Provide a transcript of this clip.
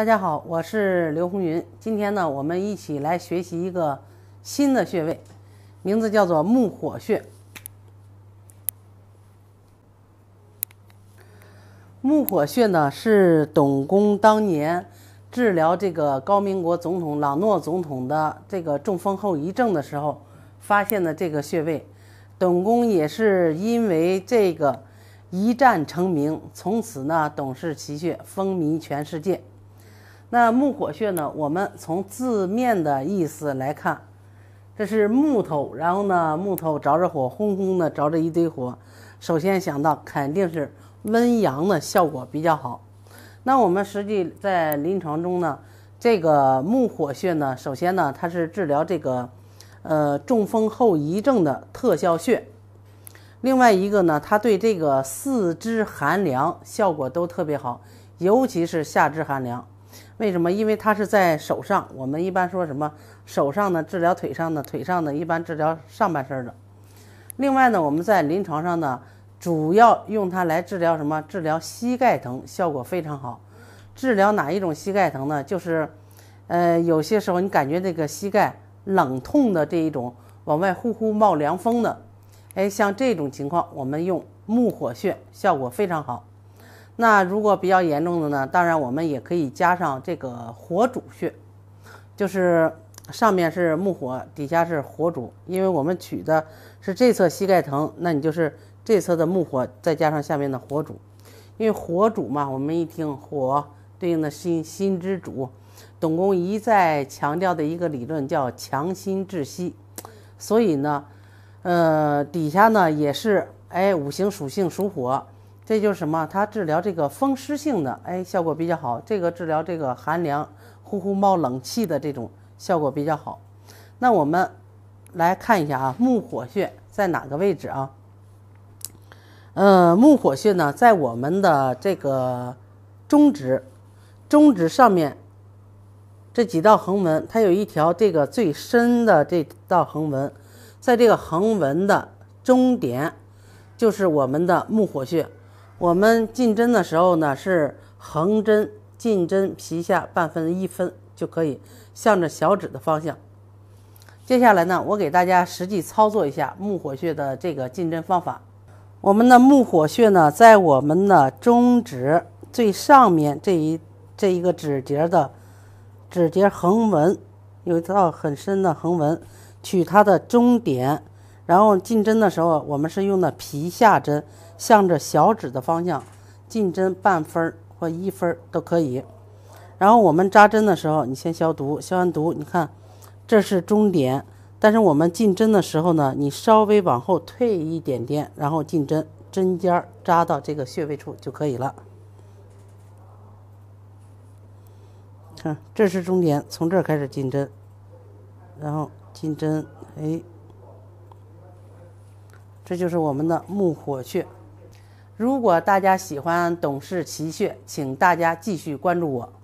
大家好，我是刘红云。今天呢，我们一起来学习一个新的穴位，名字叫做木火穴。木火穴呢，是董公当年治疗这个高民国总统朗诺总统的这个中风后遗症的时候发现的这个穴位。董公也是因为这个一战成名，从此呢，董氏奇穴风靡全世界。那木火穴呢？我们从字面的意思来看，这是木头，然后呢，木头着着火，轰轰的着着一堆火。首先想到肯定是温阳的效果比较好。那我们实际在临床中呢，这个木火穴呢，首先呢，它是治疗这个，呃，中风后遗症的特效穴。另外一个呢，它对这个四肢寒凉效果都特别好，尤其是下肢寒凉。为什么？因为它是在手上。我们一般说什么手上呢？治疗腿上的，腿上呢一般治疗上半身的。另外呢，我们在临床上呢主要用它来治疗什么？治疗膝盖疼，效果非常好。治疗哪一种膝盖疼呢？就是，呃，有些时候你感觉那个膝盖冷痛的这一种，往外呼呼冒凉风的，哎，像这种情况，我们用木火穴效果非常好。那如果比较严重的呢？当然，我们也可以加上这个火主穴，就是上面是木火，底下是火主。因为我们取的是这侧膝盖疼，那你就是这侧的木火，再加上下面的火主。因为火主嘛，我们一听火对应的心心之主，董公一再强调的一个理论叫强心治膝，所以呢，呃，底下呢也是哎，五行属性属火。这就是什么？它治疗这个风湿性的，哎，效果比较好。这个治疗这个寒凉、呼呼冒冷气的这种效果比较好。那我们来看一下啊，木火穴在哪个位置啊？呃，木火穴呢，在我们的这个中指，中指上面这几道横纹，它有一条这个最深的这道横纹，在这个横纹的中点，就是我们的木火穴。我们进针的时候呢，是横针进针皮下半分一分就可以，向着小指的方向。接下来呢，我给大家实际操作一下木火穴的这个进针方法。我们的木火穴呢，在我们的中指最上面这一这一个指节的指节横纹有一道很深的横纹，取它的中点，然后进针的时候，我们是用的皮下针。向着小指的方向进针半分儿或一分儿都可以。然后我们扎针的时候，你先消毒，消完毒，你看这是终点。但是我们进针的时候呢，你稍微往后退一点点，然后进针，针尖扎到这个穴位处就可以了。看，这是终点，从这儿开始进针，然后进针，哎，这就是我们的木火穴。如果大家喜欢董事奇穴，请大家继续关注我。